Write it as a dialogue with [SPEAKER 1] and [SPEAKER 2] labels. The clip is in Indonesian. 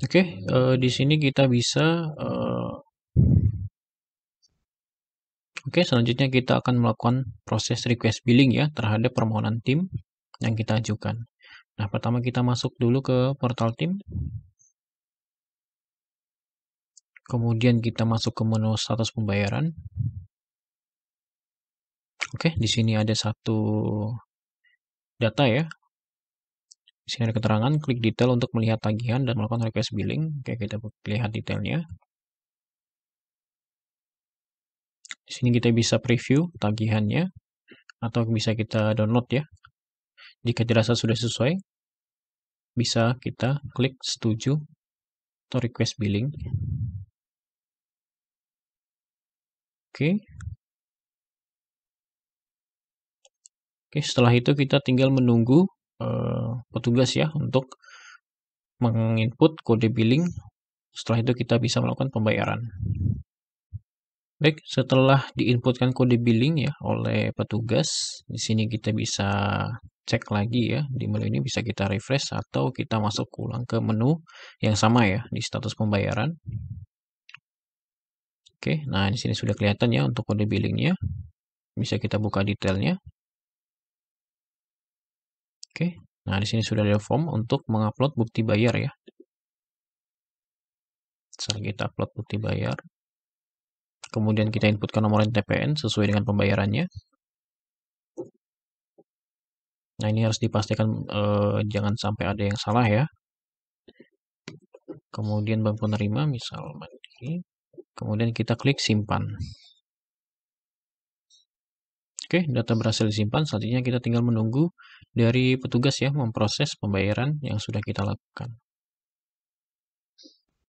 [SPEAKER 1] Oke, okay, uh, eh, di sini kita bisa uh, Oke, okay, selanjutnya kita akan melakukan proses request billing ya terhadap permohonan tim yang kita ajukan. Nah, pertama kita masuk dulu ke portal tim. Kemudian kita masuk ke menu status pembayaran. Oke, di sini ada satu data ya, sini ada keterangan, klik detail untuk melihat tagihan dan melakukan request billing. Oke, kita lihat detailnya. Di sini kita bisa preview tagihannya atau bisa kita download ya. Jika dirasa sudah sesuai, bisa kita klik setuju atau request billing. Oke. Oke, setelah itu kita tinggal menunggu Eh, petugas ya untuk menginput kode billing. Setelah itu kita bisa melakukan pembayaran. Baik, setelah diinputkan kode billing ya oleh petugas, di sini kita bisa cek lagi ya. Di menu ini bisa kita refresh atau kita masuk ulang ke menu yang sama ya di status pembayaran. Oke, nah di sini sudah kelihatan ya untuk kode billingnya. Bisa kita buka detailnya. Oke. Nah, di sini sudah ada form untuk mengupload bukti bayar ya. Sekarang kita upload bukti bayar. Kemudian kita inputkan nomor TPN sesuai dengan pembayarannya. Nah, ini harus dipastikan eh, jangan sampai ada yang salah ya. Kemudian bank penerima misal Kemudian kita klik simpan. Oke, data berhasil disimpan. Selanjutnya kita tinggal menunggu dari petugas ya memproses pembayaran yang sudah kita lakukan.